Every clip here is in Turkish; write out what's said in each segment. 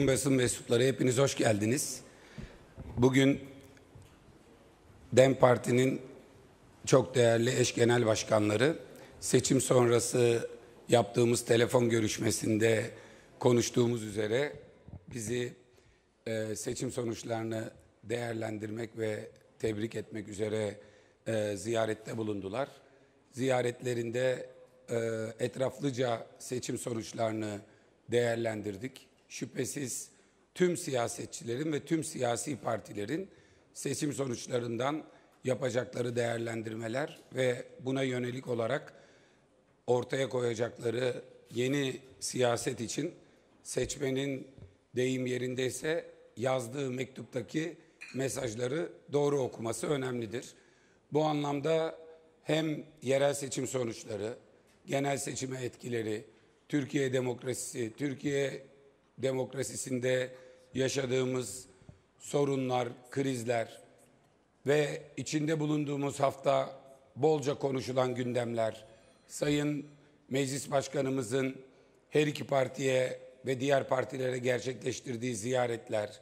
Basın mensupları hepiniz hoş geldiniz. Bugün DEM Parti'nin çok değerli eş genel başkanları seçim sonrası yaptığımız telefon görüşmesinde konuştuğumuz üzere bizi e, seçim sonuçlarını değerlendirmek ve tebrik etmek üzere e, ziyarette bulundular. Ziyaretlerinde e, etraflıca seçim sonuçlarını değerlendirdik şüphesiz tüm siyasetçilerin ve tüm siyasi partilerin seçim sonuçlarından yapacakları değerlendirmeler ve buna yönelik olarak ortaya koyacakları yeni siyaset için seçmenin deyim yerindeyse yazdığı mektuptaki mesajları doğru okuması önemlidir. Bu anlamda hem yerel seçim sonuçları, genel seçime etkileri, Türkiye demokrasisi, Türkiye demokrasisinde yaşadığımız sorunlar, krizler ve içinde bulunduğumuz hafta bolca konuşulan gündemler, Sayın Meclis Başkanımızın her iki partiye ve diğer partilere gerçekleştirdiği ziyaretler,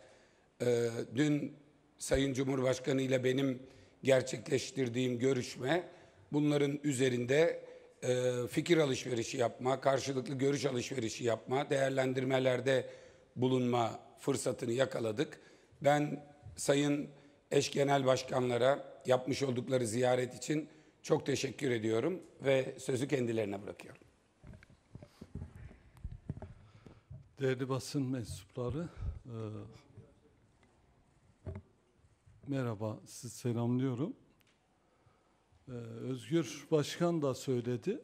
e, dün Sayın Cumhurbaşkanı ile benim gerçekleştirdiğim görüşme bunların üzerinde e, fikir alışverişi yapma, karşılıklı görüş alışverişi yapma, değerlendirmelerde bulunma fırsatını yakaladık. Ben Sayın Eş Genel Başkanlara yapmış oldukları ziyaret için çok teşekkür ediyorum ve sözü kendilerine bırakıyorum. Değerli basın mensupları, e, merhaba, sizi selamlıyorum. Ee, Özgür Başkan da söyledi.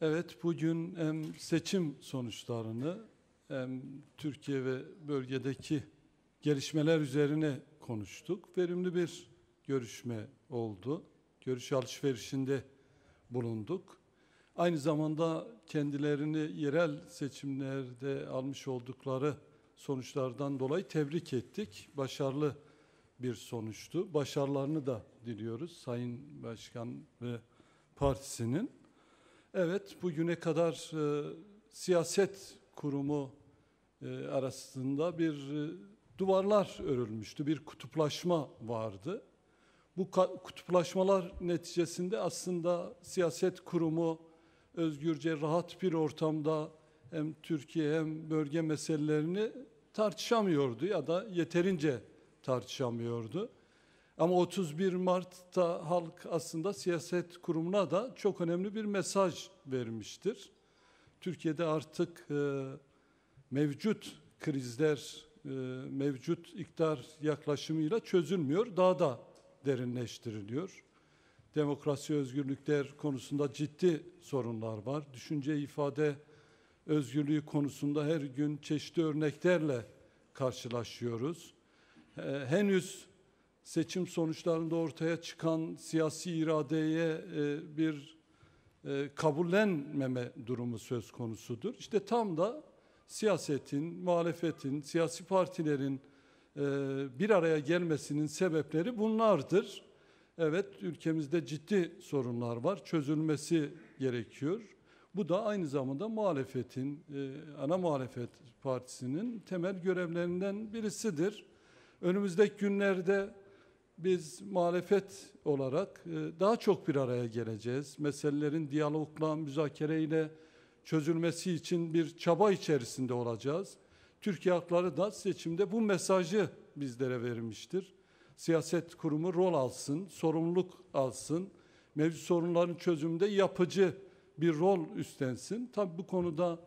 Evet bugün hem seçim sonuçlarını hem Türkiye ve bölgedeki gelişmeler üzerine konuştuk. Verimli bir görüşme oldu. Görüş alışverişinde bulunduk. Aynı zamanda kendilerini yerel seçimlerde almış oldukları sonuçlardan dolayı tebrik ettik. Başarılı bir sonuçtu. Başarılarını da diliyoruz Sayın Başkan ve partisinin. Evet bugüne kadar e, siyaset kurumu e, arasında bir e, duvarlar örülmüştü. Bir kutuplaşma vardı. Bu kutuplaşmalar neticesinde aslında siyaset kurumu özgürce rahat bir ortamda hem Türkiye hem bölge meselelerini tartışamıyordu ya da yeterince tartışamıyordu. Ama 31 Mart'ta halk aslında siyaset kurumuna da çok önemli bir mesaj vermiştir. Türkiye'de artık e, mevcut krizler, e, mevcut iktidar yaklaşımıyla çözülmüyor, daha da derinleştiriliyor. Demokrasi, özgürlükler konusunda ciddi sorunlar var. Düşünce, ifade özgürlüğü konusunda her gün çeşitli örneklerle karşılaşıyoruz. Ee, henüz seçim sonuçlarında ortaya çıkan siyasi iradeye e, bir e, kabullenmeme durumu söz konusudur. İşte tam da siyasetin, muhalefetin, siyasi partilerin e, bir araya gelmesinin sebepleri bunlardır. Evet, ülkemizde ciddi sorunlar var, çözülmesi gerekiyor. Bu da aynı zamanda muhalefetin, e, ana muhalefet partisinin temel görevlerinden birisidir. Önümüzdeki günlerde biz muhalefet olarak e, daha çok bir araya geleceğiz. Meselelerin diyalogla, müzakereyle çözülmesi için bir çaba içerisinde olacağız. Türkiye halkları da seçimde bu mesajı bizlere vermiştir. Siyaset kurumu rol alsın, sorumluluk alsın, mevcut sorunların çözümünde yapıcı bir rol üstlensin. Tabii bu konuda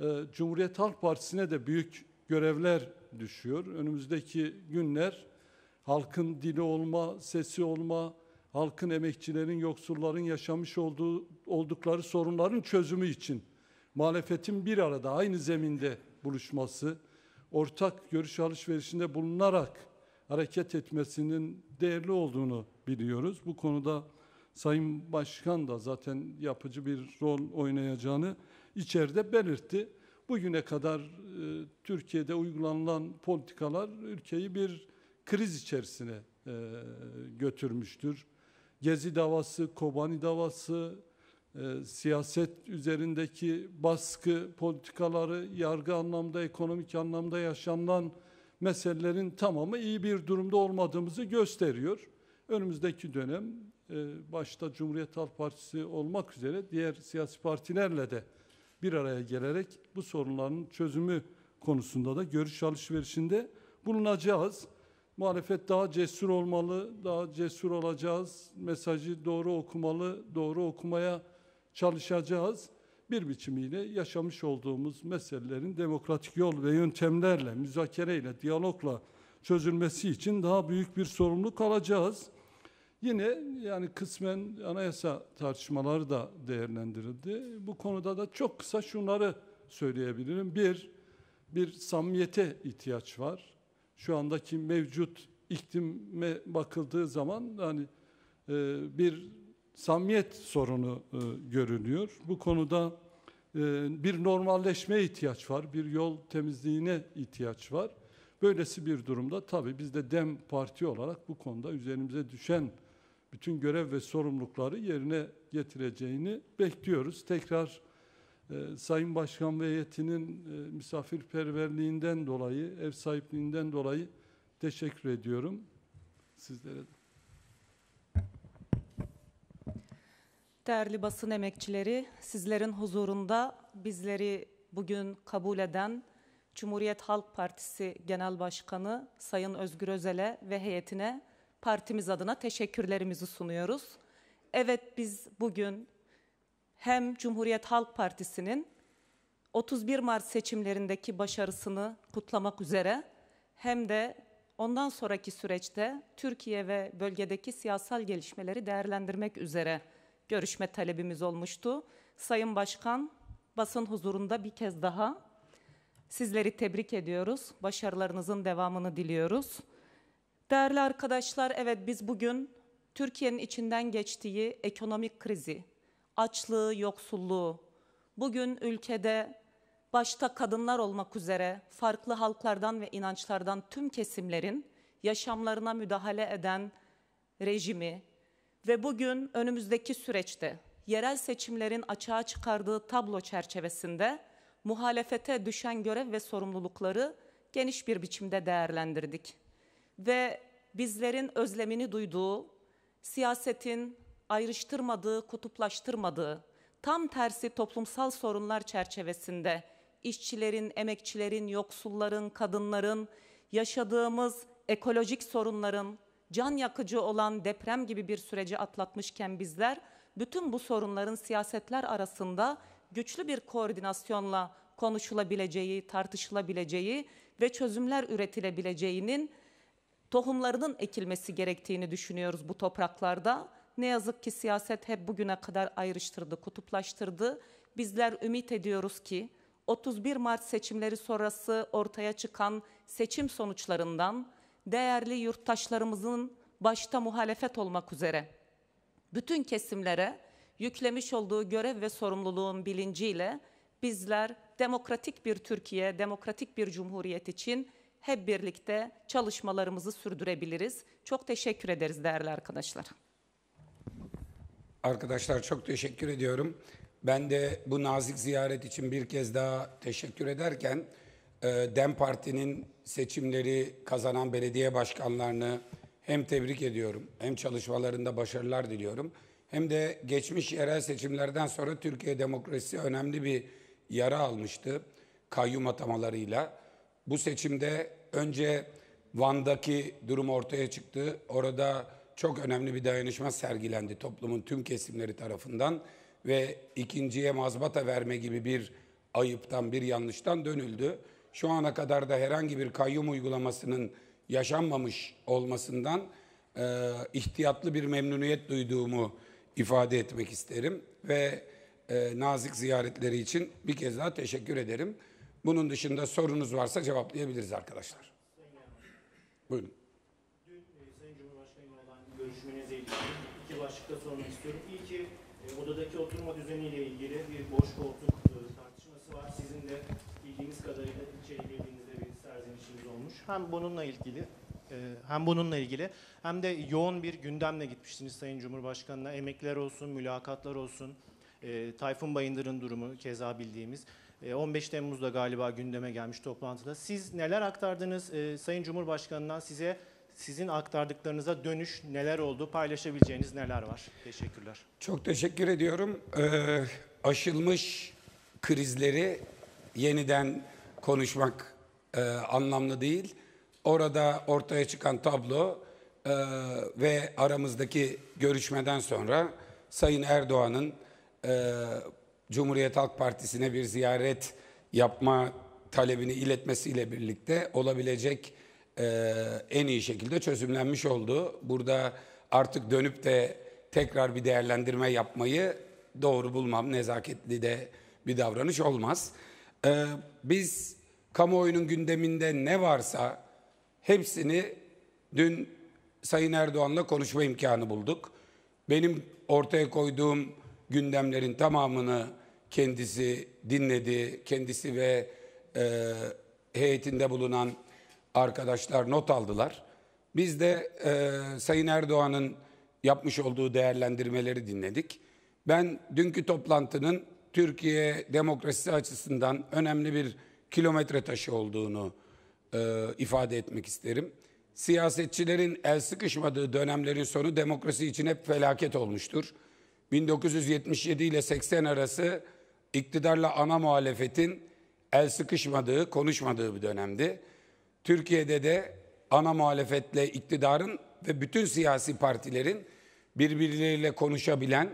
e, Cumhuriyet Halk Partisi'ne de büyük görevler düşüyor. Önümüzdeki günler halkın dili olma, sesi olma, halkın, emekçilerin, yoksulların yaşamış olduğu oldukları sorunların çözümü için muhalefetin bir arada aynı zeminde buluşması, ortak görüş alışverişinde bulunarak hareket etmesinin değerli olduğunu biliyoruz. Bu konuda Sayın Başkan da zaten yapıcı bir rol oynayacağını içeride belirtti bugüne kadar e, Türkiye'de uygulanan politikalar ülkeyi bir kriz içerisine e, götürmüştür. Gezi davası, Kobani davası, e, siyaset üzerindeki baskı politikaları, yargı anlamda, ekonomik anlamda yaşanan meselelerin tamamı iyi bir durumda olmadığımızı gösteriyor. Önümüzdeki dönem e, başta Cumhuriyet Halk Partisi olmak üzere diğer siyasi partilerle de bir araya gelerek bu sorunların çözümü konusunda da görüş alışverişinde bulunacağız. Muhalefet daha cesur olmalı, daha cesur olacağız. Mesajı doğru okumalı, doğru okumaya çalışacağız. Bir biçimiyle yaşamış olduğumuz meselelerin demokratik yol ve yöntemlerle, müzakereyle, diyalogla çözülmesi için daha büyük bir sorumluluk alacağız. Yine yani kısmen anayasa tartışmaları da değerlendirildi. Bu konuda da çok kısa şunları söyleyebilirim. Bir, bir samiyete ihtiyaç var. Şu andaki mevcut iklime bakıldığı zaman yani e, bir samiyet sorunu e, görünüyor. Bu konuda e, bir normalleşme ihtiyaç var, bir yol temizliğine ihtiyaç var. Böylesi bir durumda tabii biz de DEM Parti olarak bu konuda üzerimize düşen bütün görev ve sorumlulukları yerine getireceğini bekliyoruz. Tekrar e, Sayın Başkan ve heyetinin e, misafirperverliğinden dolayı, ev sahipliğinden dolayı teşekkür ediyorum sizlere de. Değerli basın emekçileri, sizlerin huzurunda bizleri bugün kabul eden Cumhuriyet Halk Partisi Genel Başkanı Sayın Özgür Özel'e ve heyetine partimiz adına teşekkürlerimizi sunuyoruz. Evet biz bugün hem Cumhuriyet Halk Partisi'nin 31 Mart seçimlerindeki başarısını kutlamak üzere hem de ondan sonraki süreçte Türkiye ve bölgedeki siyasal gelişmeleri değerlendirmek üzere görüşme talebimiz olmuştu. Sayın Başkan basın huzurunda bir kez daha sizleri tebrik ediyoruz. Başarılarınızın devamını diliyoruz. Değerli arkadaşlar, evet biz bugün Türkiye'nin içinden geçtiği ekonomik krizi, açlığı, yoksulluğu, bugün ülkede başta kadınlar olmak üzere farklı halklardan ve inançlardan tüm kesimlerin yaşamlarına müdahale eden rejimi ve bugün önümüzdeki süreçte yerel seçimlerin açığa çıkardığı tablo çerçevesinde muhalefete düşen görev ve sorumlulukları geniş bir biçimde değerlendirdik ve bizlerin özlemini duyduğu, siyasetin ayrıştırmadığı, kutuplaştırmadığı, tam tersi toplumsal sorunlar çerçevesinde işçilerin, emekçilerin, yoksulların, kadınların, yaşadığımız ekolojik sorunların, can yakıcı olan deprem gibi bir süreci atlatmışken bizler bütün bu sorunların siyasetler arasında güçlü bir koordinasyonla konuşulabileceği, tartışılabileceği ve çözümler üretilebileceğinin tohumlarının ekilmesi gerektiğini düşünüyoruz bu topraklarda. Ne yazık ki siyaset hep bugüne kadar ayrıştırdı, kutuplaştırdı. Bizler ümit ediyoruz ki 31 Mart seçimleri sonrası ortaya çıkan seçim sonuçlarından değerli yurttaşlarımızın başta muhalefet olmak üzere bütün kesimlere yüklemiş olduğu görev ve sorumluluğun bilinciyle bizler demokratik bir Türkiye, demokratik bir cumhuriyet için hep birlikte çalışmalarımızı sürdürebiliriz. Çok teşekkür ederiz değerli arkadaşlar. Arkadaşlar çok teşekkür ediyorum. Ben de bu nazik ziyaret için bir kez daha teşekkür ederken e, DEM Parti'nin seçimleri kazanan belediye başkanlarını hem tebrik ediyorum, hem çalışmalarında başarılar diliyorum. Hem de geçmiş yerel seçimlerden sonra Türkiye demokrasisi önemli bir yara almıştı kayyum atamalarıyla. Bu seçimde önce Van'daki durum ortaya çıktı. Orada çok önemli bir dayanışma sergilendi toplumun tüm kesimleri tarafından ve ikinciye mazbata verme gibi bir ayıptan, bir yanlıştan dönüldü. Şu ana kadar da herhangi bir kayyum uygulamasının yaşanmamış olmasından e, ihtiyatlı bir memnuniyet duyduğumu ifade etmek isterim ve e, nazik ziyaretleri için bir kez daha teşekkür ederim. Bunun dışında sorunuz varsa cevaplayabiliriz arkadaşlar. Buyurun. E, Sayın Cumhurbaşkanı olan görüşmenize ilgili iki başlıkta sormak istiyorum. İlki e, odadaki oturma düzeniyle ilgili bir boş koltuk e, tartışması var. Sizin de bildiğiniz kadarıyla içeri girdiğinizde bir serzenişiniz olmuş. Hem bununla ilgili e, hem bununla ilgili hem de yoğun bir gündemle gitmiştiniz Sayın Cumhurbaşkanı'na. Emekler olsun, mülakatlar olsun, e, Tayfun Bayındır'ın durumu keza bildiğimiz. 15 e, Temmuz'da galiba gündeme gelmiş toplantıda. Siz neler aktardınız? E, Sayın Cumhurbaşkanı'ndan size sizin aktardıklarınıza dönüş neler oldu? Paylaşabileceğiniz neler var? Teşekkürler. Çok teşekkür ediyorum. Ee, aşılmış krizleri yeniden konuşmak e, anlamlı değil. Orada ortaya çıkan tablo e, ve aramızdaki görüşmeden sonra Sayın Erdoğan'ın e, Cumhuriyet Halk Partisi'ne bir ziyaret yapma talebini iletmesiyle birlikte olabilecek e, en iyi şekilde çözümlenmiş oldu. Burada artık dönüp de tekrar bir değerlendirme yapmayı doğru bulmam. Nezaketli de bir davranış olmaz. E, biz kamuoyunun gündeminde ne varsa hepsini dün Sayın Erdoğan'la konuşma imkanı bulduk. Benim ortaya koyduğum gündemlerin tamamını kendisi dinledi. Kendisi ve e, heyetinde bulunan arkadaşlar not aldılar. Biz de e, Sayın Erdoğan'ın yapmış olduğu değerlendirmeleri dinledik. Ben dünkü toplantının Türkiye demokrasisi açısından önemli bir kilometre taşı olduğunu e, ifade etmek isterim. Siyasetçilerin el sıkışmadığı dönemlerin sonu demokrasi için hep felaket olmuştur. 1977 ile 80 arası iktidarla ana muhalefetin el sıkışmadığı, konuşmadığı bir dönemdi. Türkiye'de de ana muhalefetle iktidarın ve bütün siyasi partilerin birbirleriyle konuşabilen,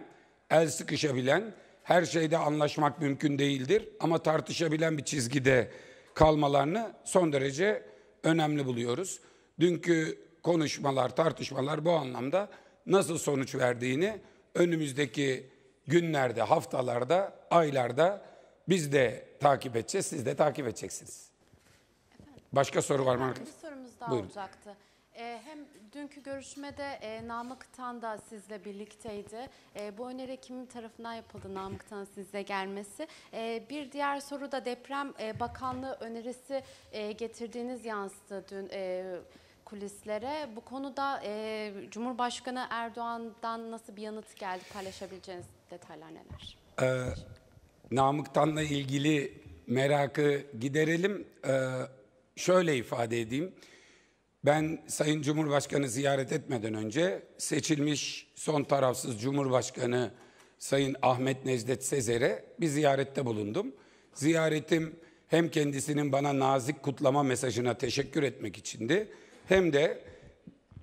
el sıkışabilen, her şeyde anlaşmak mümkün değildir ama tartışabilen bir çizgide kalmalarını son derece önemli buluyoruz. Dünkü konuşmalar, tartışmalar bu anlamda nasıl sonuç verdiğini önümüzdeki günlerde, haftalarda, aylarda biz de takip edeceğiz, siz de takip edeceksiniz. Başka soru var mı arkadaşlar? Bir sorumuz daha Buyurun. olacaktı. Ee, hem dünkü görüşmede e, Namık Tan da sizle birlikteydi. E, bu öneri kimin tarafından yapıldı Namık Tan sizle gelmesi? E, bir diğer soru da deprem e, bakanlığı önerisi e, getirdiğiniz yansıdı dün. E, kulislere. Bu konuda e, Cumhurbaşkanı Erdoğan'dan nasıl bir yanıt geldi paylaşabileceğiniz detaylar neler? Ee, Namık Tan'la ilgili merakı giderelim. Ee, şöyle ifade edeyim. Ben Sayın Cumhurbaşkanı ziyaret etmeden önce seçilmiş son tarafsız Cumhurbaşkanı Sayın Ahmet Necdet Sezer'e bir ziyarette bulundum. Ziyaretim hem kendisinin bana nazik kutlama mesajına teşekkür etmek içindi hem de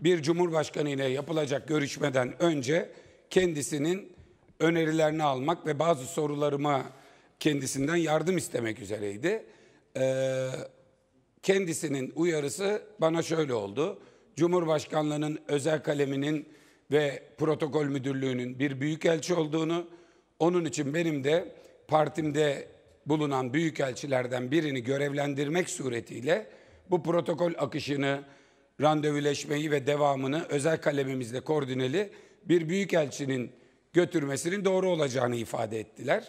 bir cumhurbaşkanı ile yapılacak görüşmeden önce kendisinin önerilerini almak ve bazı sorularıma kendisinden yardım istemek üzereydi. Ee, kendisinin uyarısı bana şöyle oldu. Cumhurbaşkanlığının özel kaleminin ve protokol müdürlüğünün bir büyükelçi olduğunu, onun için benim de partimde bulunan büyükelçilerden birini görevlendirmek suretiyle bu protokol akışını, randevuleşmeyi ve devamını özel kalemimizle koordineli bir büyükelçinin götürmesinin doğru olacağını ifade ettiler.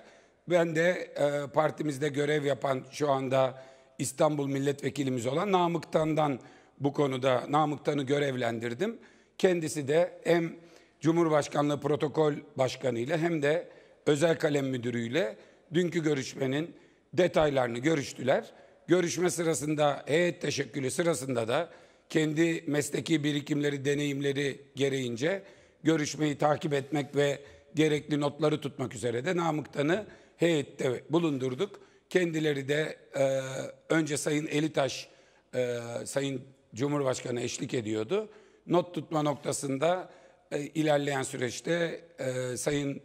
Ben de e, partimizde görev yapan şu anda İstanbul milletvekilimiz olan Namık Tan'dan bu konuda Namık Tan'ı görevlendirdim. Kendisi de hem Cumhurbaşkanlığı Protokol Başkanı ile hem de Özel Kalem Müdürü ile dünkü görüşmenin detaylarını görüştüler. Görüşme sırasında heyet teşekkülü sırasında da kendi mesleki birikimleri, deneyimleri gereğince görüşmeyi takip etmek ve gerekli notları tutmak üzere de Namıktan'ı heyette bulundurduk. Kendileri de e, önce Sayın Elitaş, e, Sayın Cumhurbaşkanı eşlik ediyordu. Not tutma noktasında e, ilerleyen süreçte e, Sayın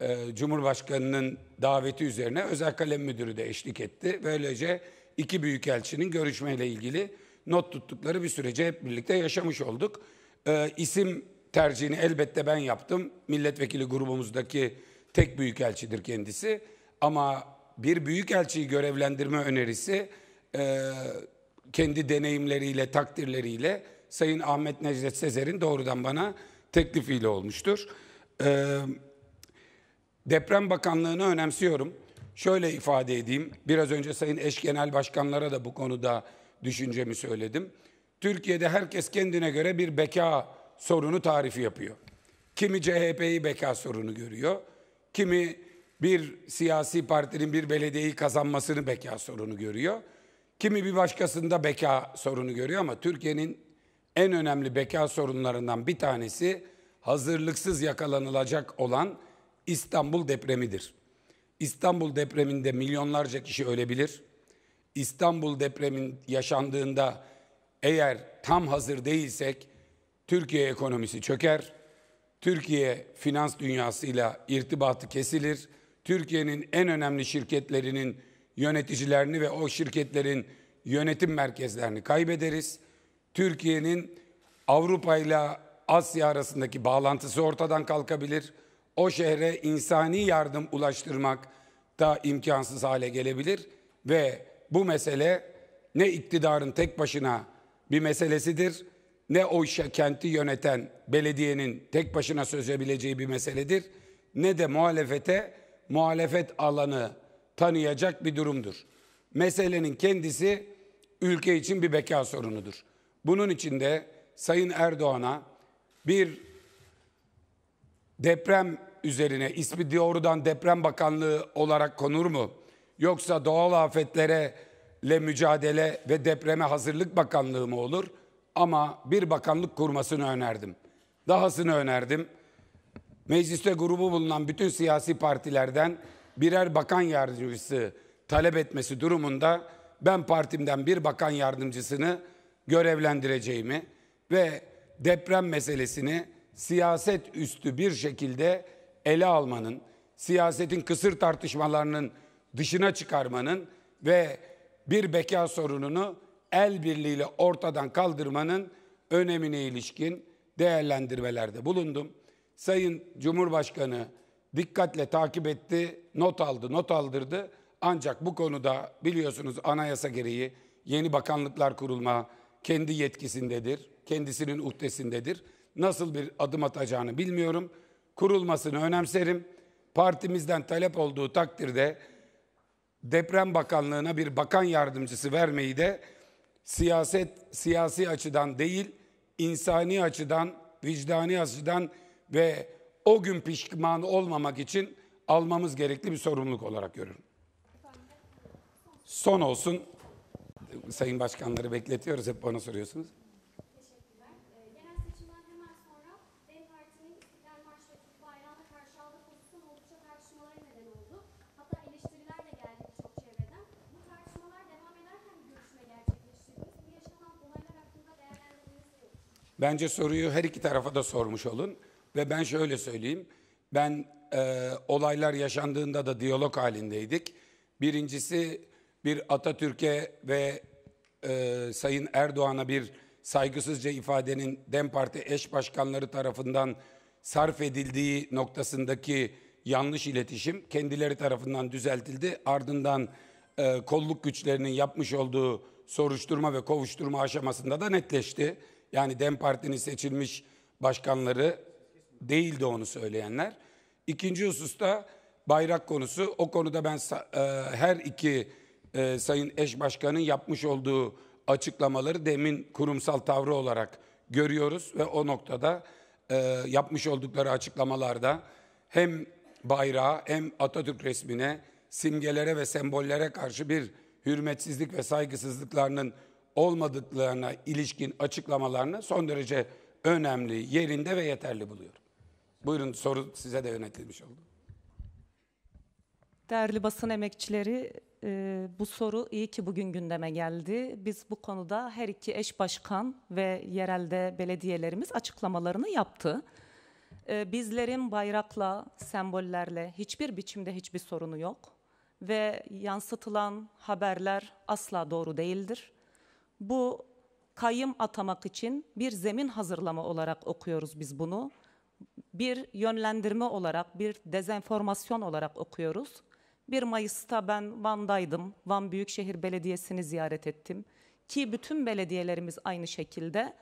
e, Cumhurbaşkanı'nın daveti üzerine özel kalem müdürü de eşlik etti. Böylece iki büyükelçinin görüşmeyle ilgili not tuttukları bir sürece hep birlikte yaşamış olduk. E, isim tercihini elbette ben yaptım. Milletvekili grubumuzdaki tek büyükelçidir kendisi. Ama bir büyükelçiyi görevlendirme önerisi e, kendi deneyimleriyle, takdirleriyle Sayın Ahmet Necdet Sezer'in doğrudan bana teklifiyle olmuştur. E, deprem Bakanlığı'nı önemsiyorum. Şöyle ifade edeyim, biraz önce Sayın Eş Genel Başkanlara da bu konuda düşüncemi söyledim. Türkiye'de herkes kendine göre bir beka sorunu tarifi yapıyor. Kimi CHP'yi beka sorunu görüyor. Kimi bir siyasi partinin bir belediyeyi kazanmasını beka sorunu görüyor. Kimi bir başkasında beka sorunu görüyor ama Türkiye'nin en önemli beka sorunlarından bir tanesi hazırlıksız yakalanılacak olan İstanbul depremidir. İstanbul depreminde milyonlarca kişi ölebilir. İstanbul depremin yaşandığında eğer tam hazır değilsek Türkiye ekonomisi çöker, Türkiye finans dünyasıyla irtibatı kesilir, Türkiye'nin en önemli şirketlerinin yöneticilerini ve o şirketlerin yönetim merkezlerini kaybederiz. Türkiye'nin Avrupa ile Asya arasındaki bağlantısı ortadan kalkabilir. O şehre insani yardım ulaştırmak da imkansız hale gelebilir ve bu mesele ne iktidarın tek başına bir meselesidir ne o işe kenti yöneten belediyenin tek başına sözebileceği bir meseledir ne de muhalefete muhalefet alanı tanıyacak bir durumdur. Meselenin kendisi ülke için bir beka sorunudur. Bunun için de Sayın Erdoğan'a bir deprem üzerine ismi doğrudan deprem bakanlığı olarak konur mu? Yoksa doğal afetlere le mücadele ve depreme hazırlık bakanlığı mı olur? ama bir bakanlık kurmasını önerdim. Dahasını önerdim. Mecliste grubu bulunan bütün siyasi partilerden birer bakan yardımcısı talep etmesi durumunda ben partimden bir bakan yardımcısını görevlendireceğimi ve deprem meselesini siyaset üstü bir şekilde ele almanın, siyasetin kısır tartışmalarının dışına çıkarmanın ve bir beka sorununu el birliğiyle ortadan kaldırmanın önemine ilişkin değerlendirmelerde bulundum. Sayın Cumhurbaşkanı dikkatle takip etti, not aldı, not aldırdı. Ancak bu konuda biliyorsunuz anayasa gereği yeni bakanlıklar kurulma kendi yetkisindedir, kendisinin uhdesindedir. Nasıl bir adım atacağını bilmiyorum. Kurulmasını önemserim. Partimizden talep olduğu takdirde Deprem Bakanlığı'na bir bakan yardımcısı vermeyi de siyaset siyasi açıdan değil, insani açıdan, vicdani açıdan ve o gün pişman olmamak için almamız gerekli bir sorumluluk olarak görüyorum. Son olsun. Sayın başkanları bekletiyoruz hep bana soruyorsunuz. Bence soruyu her iki tarafa da sormuş olun. Ve ben şöyle söyleyeyim. Ben e, olaylar yaşandığında da diyalog halindeydik. Birincisi bir Atatürk'e ve e, Sayın Erdoğan'a bir saygısızca ifadenin DEM Parti eş başkanları tarafından sarf edildiği noktasındaki yanlış iletişim kendileri tarafından düzeltildi. Ardından e, kolluk güçlerinin yapmış olduğu soruşturma ve kovuşturma aşamasında da netleşti. Yani DEM Parti'nin seçilmiş başkanları değildi onu söyleyenler. İkinci hususta bayrak konusu. O konuda ben e, her iki e, sayın eş başkanın yapmış olduğu açıklamaları demin kurumsal tavrı olarak görüyoruz ve o noktada e, yapmış oldukları açıklamalarda hem bayrağa hem Atatürk resmine simgelere ve sembollere karşı bir hürmetsizlik ve saygısızlıklarının olmadıklarına ilişkin açıklamalarını son derece önemli, yerinde ve yeterli buluyorum. Buyurun soru size de yönetilmiş oldu. Değerli basın emekçileri, e, bu soru iyi ki bugün gündeme geldi. Biz bu konuda her iki eş başkan ve yerelde belediyelerimiz açıklamalarını yaptı. E, bizlerin bayrakla, sembollerle hiçbir biçimde hiçbir sorunu yok ve yansıtılan haberler asla doğru değildir. Bu kayım atamak için bir zemin hazırlama olarak okuyoruz biz bunu. Bir yönlendirme olarak, bir dezenformasyon olarak okuyoruz. 1 Mayıs'ta ben Van'daydım. Van Büyükşehir Belediyesi'ni ziyaret ettim. Ki bütün belediyelerimiz aynı şekilde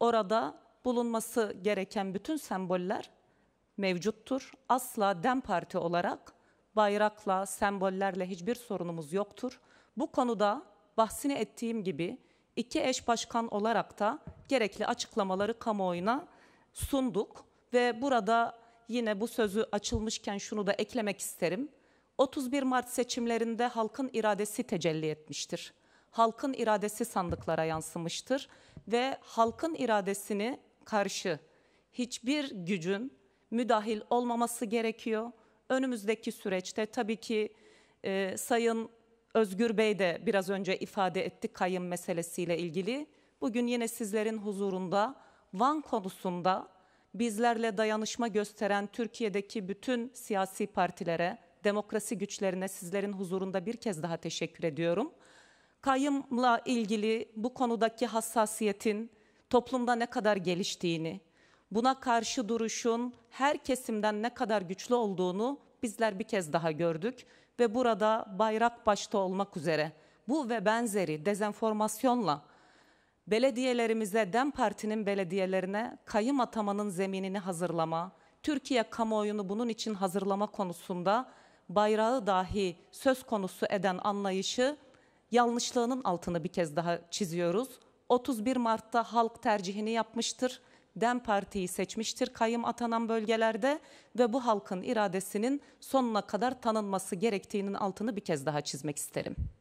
orada bulunması gereken bütün semboller mevcuttur. Asla DEM Parti olarak bayrakla, sembollerle hiçbir sorunumuz yoktur. Bu konuda bahsini ettiğim gibi iki eş başkan olarak da gerekli açıklamaları kamuoyuna sunduk ve burada yine bu sözü açılmışken şunu da eklemek isterim. 31 Mart seçimlerinde halkın iradesi tecelli etmiştir. Halkın iradesi sandıklara yansımıştır ve halkın iradesini karşı hiçbir gücün müdahil olmaması gerekiyor. Önümüzdeki süreçte tabii ki e, Sayın Özgür Bey de biraz önce ifade etti kayın meselesiyle ilgili. Bugün yine sizlerin huzurunda Van konusunda bizlerle dayanışma gösteren Türkiye'deki bütün siyasi partilere, demokrasi güçlerine sizlerin huzurunda bir kez daha teşekkür ediyorum. Kayımla ilgili bu konudaki hassasiyetin toplumda ne kadar geliştiğini, buna karşı duruşun her kesimden ne kadar güçlü olduğunu bizler bir kez daha gördük ve burada bayrak başta olmak üzere bu ve benzeri dezenformasyonla belediyelerimize DEM Parti'nin belediyelerine kayım atamanın zeminini hazırlama, Türkiye kamuoyunu bunun için hazırlama konusunda bayrağı dahi söz konusu eden anlayışı yanlışlığının altını bir kez daha çiziyoruz. 31 Mart'ta halk tercihini yapmıştır. DEM Parti'yi seçmiştir kayım atanan bölgelerde ve bu halkın iradesinin sonuna kadar tanınması gerektiğinin altını bir kez daha çizmek isterim.